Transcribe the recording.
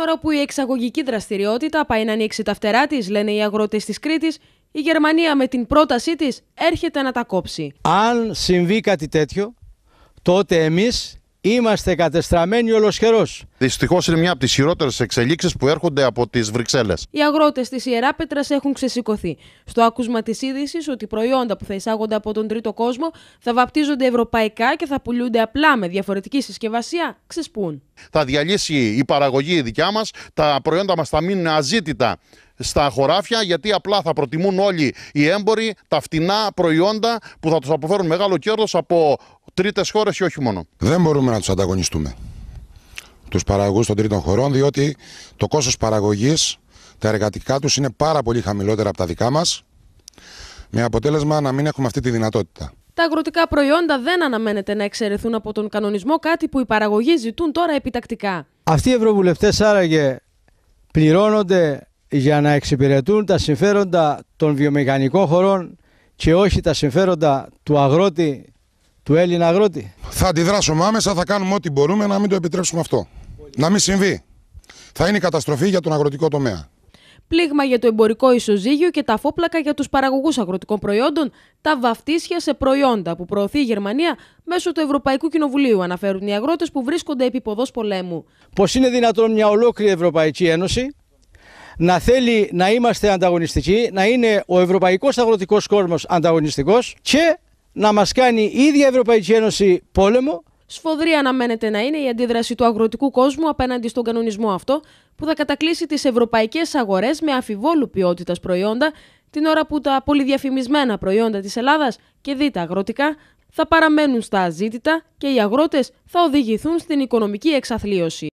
ώρα που η εξαγωγική δραστηριότητα πάει να ανοίξει τα φτερά της, λένε οι αγρότες της Κρήτης, η Γερμανία με την πρότασή της έρχεται να τα κόψει. Αν συμβεί κάτι τέτοιο, τότε εμείς Είμαστε κατεστραμμένοι ολοσχερός. Δυστυχώς είναι μια από τις χειρότερες εξελίξεις που έρχονται από τις Βρυξέλλες. Οι αγρότες της Ιερά Πέτρα έχουν ξεσηκωθεί. Στο άκουσμα της είδησης ότι προϊόντα που θα εισάγονται από τον τρίτο κόσμο θα βαπτίζονται ευρωπαϊκά και θα πουλούνται απλά με διαφορετική συσκευασία, ξεσπούν. Θα διαλύσει η παραγωγή η δικιά μας, τα προϊόντα μας θα μείνουν αζήτητα στα χωράφια γιατί απλά θα προτιμούν όλοι οι έμποροι τα φτηνά προϊόντα που θα τους αποφέρουν μεγάλο κέρδος από τρίτες χώρες όχι μόνο. Δεν μπορούμε να τους ανταγωνιστούμε τους παραγωγούς των τρίτων χωρών, διότι το κόστος παραγωγής, τα εργατικά τους είναι πάρα πολύ χαμηλότερα από τα δικά μας, με αποτέλεσμα να μην έχουμε αυτή τη δυνατότητα. Τα αγροτικά προϊόντα δεν αναμένεται να εξαιρεθούν από τον κανονισμό, κάτι που οι παραγωγοί ζητούν τώρα επιτακτικά. Αυτοί οι ευρωβουλευτές άραγε πληρώνονται για να εξυπηρετούν τα συμφέροντα των βιομηχανικών χωρών και όχι τα συμφέροντα του αγρότη του Έλληνα αγρότη. Θα αντιδράσουμε άμεσα, θα κάνουμε ό,τι μπορούμε να μην το επιτρέψουμε αυτό. Να μην συμβεί. Θα είναι καταστροφή για τον αγροτικό τομέα. Πλήγμα για το εμπορικό ισοζύγιο και τα φόπλακα για τους παραγωγούς αγροτικών προϊόντων, τα βαφτίσια σε προϊόντα που προωθεί η Γερμανία μέσω του Ευρωπαϊκού Κοινοβουλίου, αναφέρουν οι αγρότες που βρίσκονται επί ποδός πολέμου. Πώς είναι δυνατόν μια ολόκληρη Ευρωπαϊκή Ένωση να θέλει να είμαστε ανταγωνιστικοί, να είναι ο ευρωπαϊκός αγροτικός κόσμος ανταγωνιστικός και να μας κάνει η ίδια Ευρωπαϊκή Ένωση πόλεμο. Σφοδρή αναμένεται να είναι η αντίδραση του αγροτικού κόσμου απέναντι στον κανονισμό αυτό που θα κατακλείσει τις ευρωπαϊκές αγορές με αφιβόλου ποιότητας προϊόντα την ώρα που τα πολυδιαφημισμένα προϊόντα της Ελλάδας και δίτα αγροτικά θα παραμένουν στα αζήτητα και οι αγρότες θα οδηγηθούν στην οικονομική εξαθλίωση.